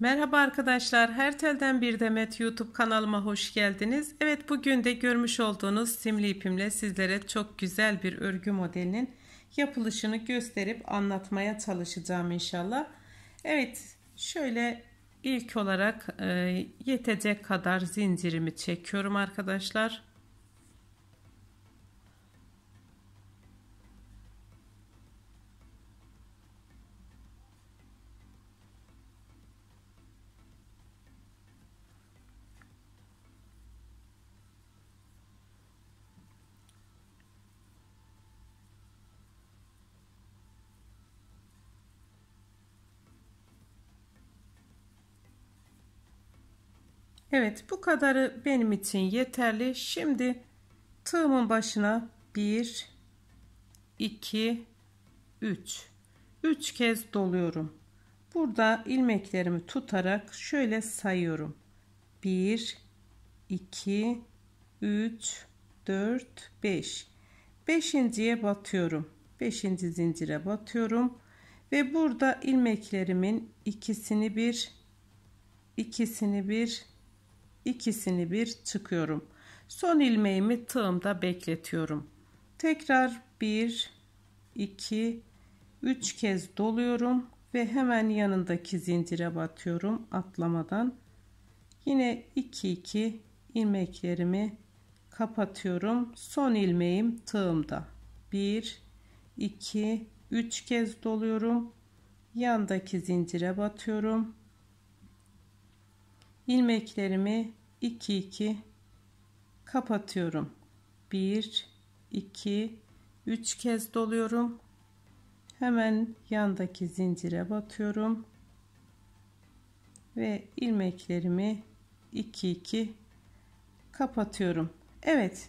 Merhaba arkadaşlar, Hertel'den Bir Demet YouTube kanalıma hoş geldiniz. Evet bugün de görmüş olduğunuz simli ipimle sizlere çok güzel bir örgü modelinin yapılışını gösterip anlatmaya çalışacağım inşallah. Evet şöyle ilk olarak e, yetecek kadar zincirimi çekiyorum arkadaşlar. Evet bu kadarı benim için yeterli. Şimdi tığımın başına 1 2 3 3 kez doluyorum. Burada ilmeklerimi tutarak şöyle sayıyorum. 1 2 3 4 5 beşinciye batıyorum. beşinci zincire batıyorum ve burada ilmeklerimin ikisini bir ikisini bir ikisini bir çıkıyorum. Son ilmeğimi tığımda bekletiyorum. Tekrar 1 2 3 kez doluyorum ve hemen yanındaki zincire batıyorum atlamadan. Yine 2 2 ilmeklerimi kapatıyorum. Son ilmeğim tığımda. 1 2 3 kez doluyorum. Yandaki zincire batıyorum ilmeklerimi 2 2 kapatıyorum. 1 2 3 kez doluyorum. Hemen yandaki zincire batıyorum. Ve ilmeklerimi 2 2 kapatıyorum. Evet.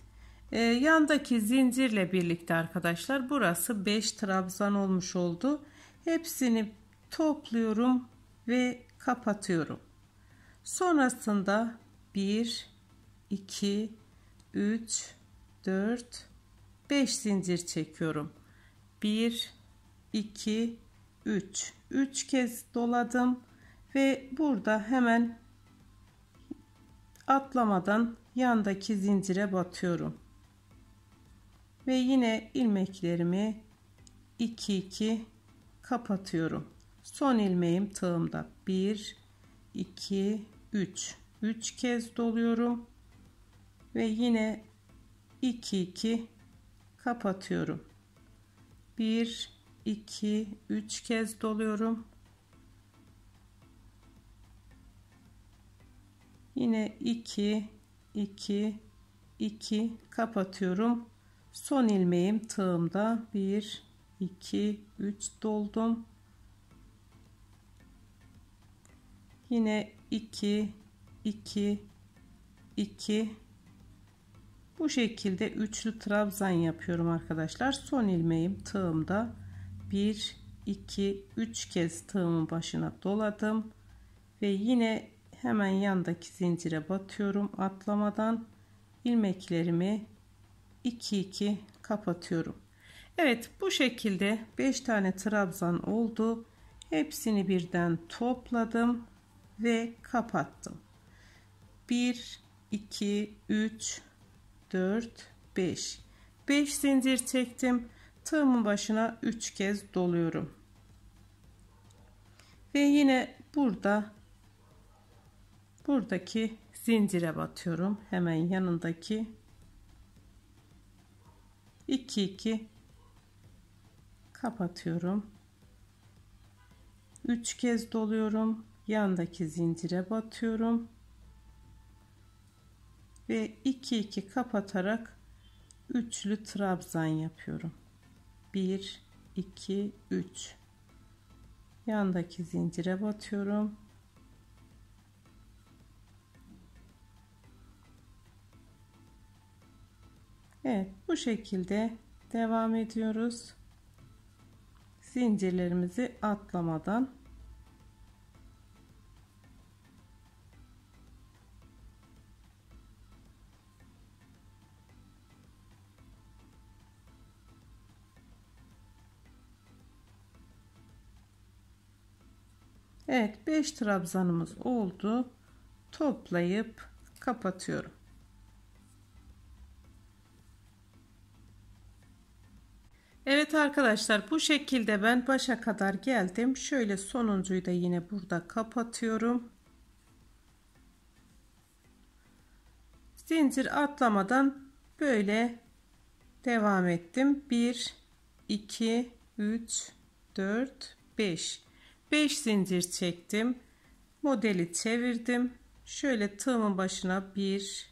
E, yandaki zincirle birlikte arkadaşlar burası 5 trabzan olmuş oldu. Hepsini topluyorum ve kapatıyorum. Sonrasında 1, 2, 3, 4, 5 zincir çekiyorum. 1, 2, 3. 3 kez doladım ve burada hemen atlamadan yandaki zincire batıyorum. Ve yine ilmeklerimi 2 2 kapatıyorum. Son ilmeğim tığımda 1 2 3 3 kez doluyorum ve yine 2 2 kapatıyorum 1 2 3 kez doluyorum yine 2 2 2 kapatıyorum son ilmeğim tığımda 1 2 3 doldum Yine 2 2 2 bu şekilde üçlü trabzan yapıyorum arkadaşlar. Son ilmeğim tığımda 1 2 3 kez tığımın başına doladım ve yine hemen yandaki zincire batıyorum atlamadan ilmeklerimi 2 2 kapatıyorum. Evet bu şekilde 5 tane trabzan oldu. Hepsini birden topladım ve kapattım. 1 2 3 4 5 5 zincir çektim. Tığımın başına 3 kez doluyorum. Ve yine burada buradaki zincire batıyorum. Hemen yanındaki 2 2 kapatıyorum. 3 kez doluyorum yandaki zincire batıyorum ve 2 2 kapatarak üçlü trabzan yapıyorum 1 2 3 yandaki zincire batıyorum Evet bu şekilde devam ediyoruz zincirlerimizi atlamadan Evet 5 trabzanımız oldu. Toplayıp kapatıyorum. Evet arkadaşlar bu şekilde ben başa kadar geldim. Şöyle sonuncuyu da yine burada kapatıyorum. Zincir atlamadan böyle devam ettim. 1 2 3 4 5 5 zincir çektim. Modeli çevirdim. Şöyle tığımın başına 1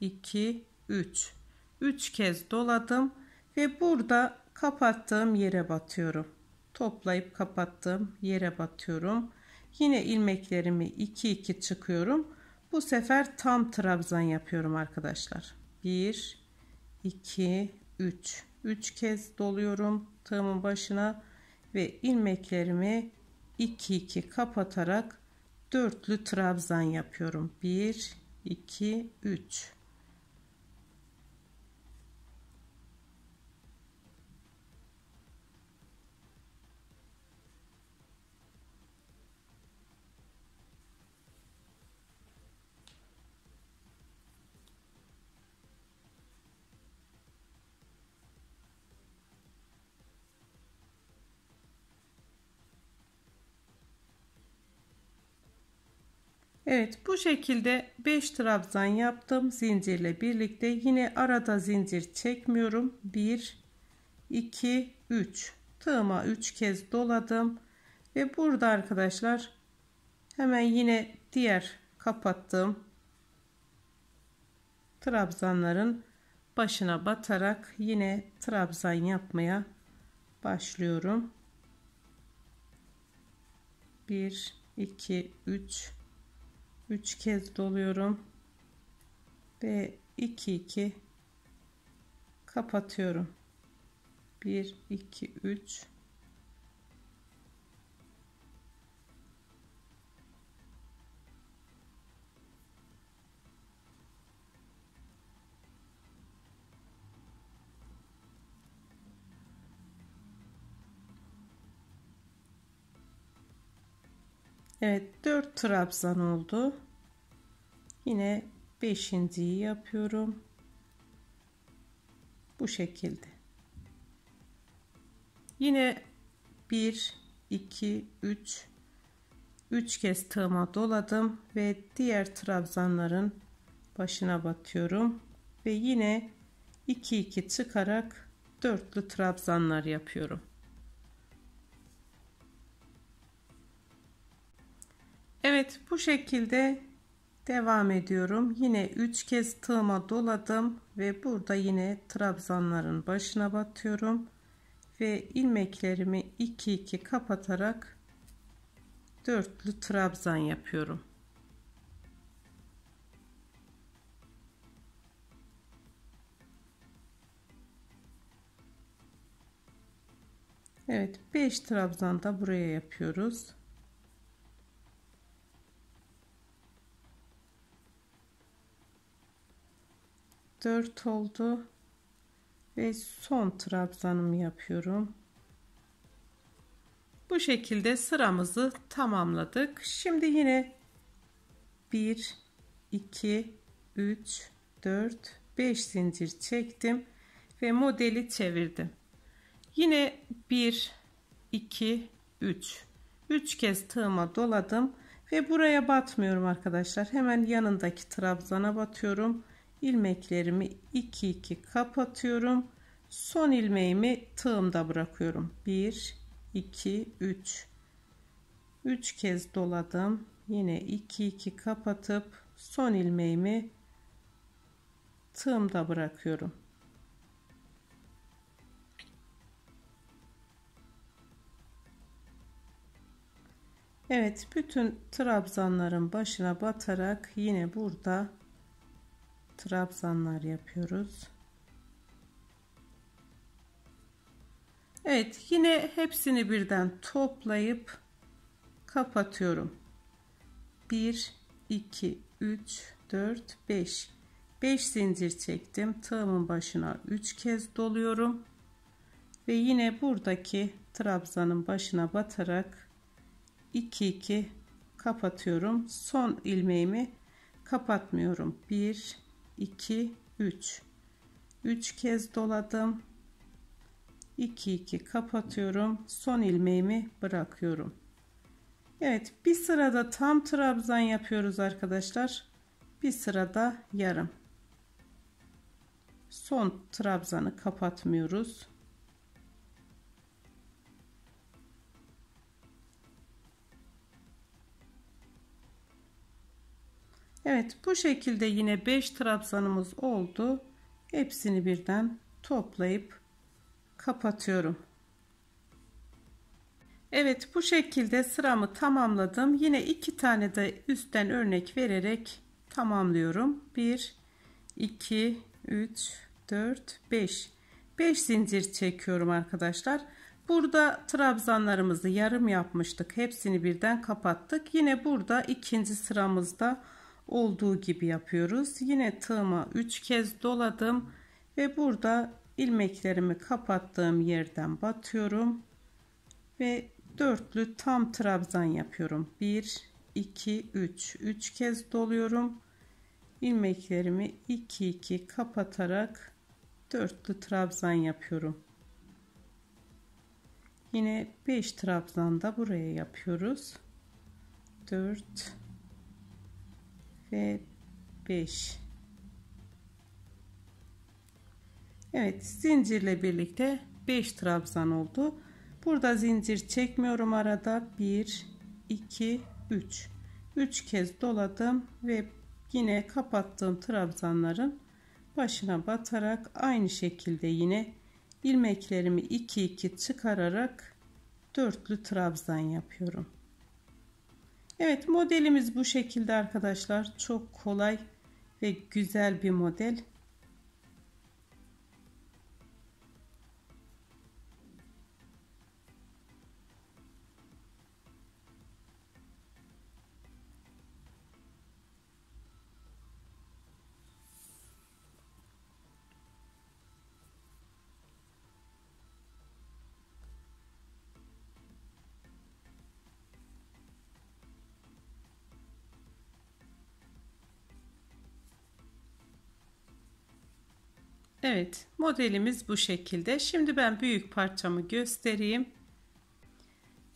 2 3 3 kez doladım ve burada kapattığım yere batıyorum. Toplayıp kapattığım yere batıyorum. Yine ilmeklerimi 2 2 çıkıyorum. Bu sefer tam trabzan yapıyorum arkadaşlar. 1 2 3 3 kez doluyorum tığımın başına ve ilmeklerimi 2 2 kapatarak dörtlü trabzan yapıyorum. 1 2 3 Evet bu şekilde 5 trabzan yaptım zincirle birlikte yine arada zincir çekmiyorum 1 2 3 tığıma 3 kez doladım ve burada arkadaşlar hemen yine diğer kapattığım trabzanların başına batarak yine trabzan yapmaya başlıyorum 1 2 3 3 kez doluyorum ve 2 2 kapatıyorum 1 2 3 Evet 4 trabzan oldu. Yine 5. yapıyorum. Bu şekilde. Yine 1 2 3 3 kez tığıma doladım ve diğer trabzanların başına batıyorum ve yine 2 2 çıkarak dörtlü trabzanlar yapıyorum. Evet bu şekilde devam ediyorum. Yine 3 kez tığıma doladım ve burada yine trabzanların başına batıyorum ve ilmeklerimi 2 2 kapatarak dörtlü trabzan yapıyorum. Evet 5 trabzan da buraya yapıyoruz. 4 oldu ve son trabzanımı yapıyorum bu şekilde sıramızı tamamladık şimdi yine 1 2 3 4 5 zincir çektim ve modeli çevirdim yine 1 2 3 3 kez tığıma doladım ve buraya batmıyorum arkadaşlar hemen yanındaki trabzana batıyorum ilmeklerimi 2 2 kapatıyorum. Son ilmeğimi tığımda bırakıyorum. 1 2 3 3 kez doladım. Yine 2 2 kapatıp son ilmeğimi tığımda bırakıyorum. Evet bütün trabzanların başına batarak yine burada trabzanlar yapıyoruz. Evet yine hepsini birden toplayıp kapatıyorum. 1 2 3 4 5 5 zincir çektim. Tığımın başına 3 kez doluyorum. Ve yine buradaki trabzanın başına batarak 2 2 kapatıyorum. Son ilmeğimi kapatmıyorum. 1 2 3 3 kez doladım 2 2 kapatıyorum son ilmeğimi bırakıyorum Evet bir sırada tam trabzan yapıyoruz arkadaşlar bir sırada yarım son trabzanı kapatmıyoruz Evet bu şekilde yine 5 trabzanımız oldu. Hepsini birden toplayıp kapatıyorum. Evet bu şekilde sıramı tamamladım. Yine iki tane de üstten örnek vererek tamamlıyorum. 1 2 3 4 5 5 zincir çekiyorum arkadaşlar. Burada trabzanlarımızı yarım yapmıştık. Hepsini birden kapattık. Yine burada ikinci sıramızda olduğu gibi yapıyoruz. Yine tığıma 3 kez doladım ve burada ilmeklerimi kapattığım yerden batıyorum ve dörtlü tam trabzan yapıyorum. 1 2 3 3 kez doluyorum. ilmeklerimi 2 2 kapatarak dörtlü trabzan yapıyorum. Yine 5 trabzan da buraya yapıyoruz. 4 ve 5 Evet zincirle birlikte 5 trabzan oldu burada zincir çekmiyorum arada 1 2 3 3 kez doladım ve yine kapattığım trabzanların başına batarak aynı şekilde yine ilmeklerimi 2 2 çıkararak dörtlü trabzan yapıyorum Evet modelimiz bu şekilde arkadaşlar. Çok kolay ve güzel bir model. Evet modelimiz bu şekilde. Şimdi ben büyük parçamı göstereyim.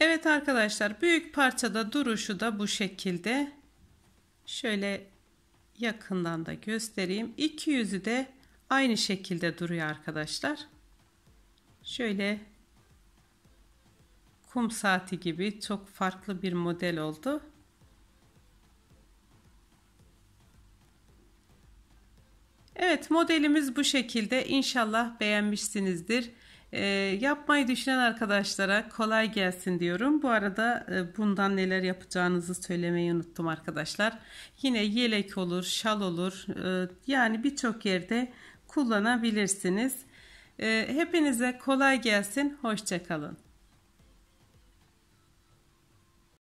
Evet arkadaşlar büyük parçada duruşu da bu şekilde. Şöyle yakından da göstereyim. İki yüzü de aynı şekilde duruyor arkadaşlar. Şöyle kum saati gibi çok farklı bir model oldu. Evet modelimiz bu şekilde. İnşallah beğenmişsinizdir. E, yapmayı düşünen arkadaşlara kolay gelsin diyorum. Bu arada e, bundan neler yapacağınızı söylemeyi unuttum arkadaşlar. Yine yelek olur, şal olur. E, yani birçok yerde kullanabilirsiniz. E, hepinize kolay gelsin. Hoşçakalın.